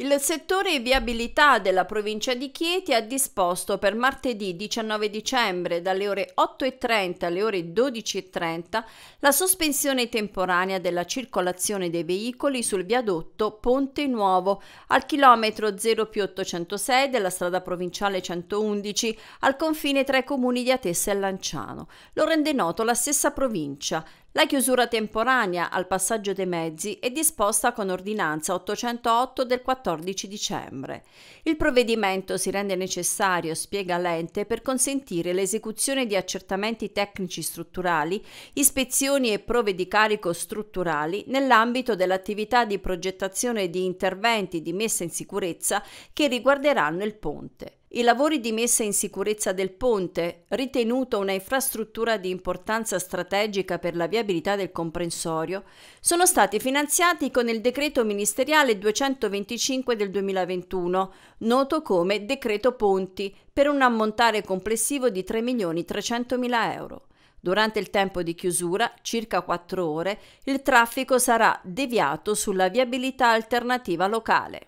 Il settore viabilità della provincia di Chieti ha disposto per martedì 19 dicembre dalle ore 8.30 alle ore 12.30 la sospensione temporanea della circolazione dei veicoli sul viadotto Ponte Nuovo al chilometro 0 più 806 della strada provinciale 111 al confine tra i comuni di Atessa e Lanciano. Lo rende noto la stessa provincia. La chiusura temporanea al passaggio dei mezzi è disposta con ordinanza 808 del 14 dicembre. Il provvedimento si rende necessario, spiega l'ente, per consentire l'esecuzione di accertamenti tecnici strutturali, ispezioni e prove di carico strutturali nell'ambito dell'attività di progettazione di interventi di messa in sicurezza che riguarderanno il ponte. I lavori di messa in sicurezza del ponte, ritenuto una infrastruttura di importanza strategica per la viabilità del comprensorio, sono stati finanziati con il decreto ministeriale 225 del 2021, noto come decreto Ponti, per un ammontare complessivo di 3.300.000 euro. Durante il tempo di chiusura, circa 4 ore, il traffico sarà deviato sulla viabilità alternativa locale.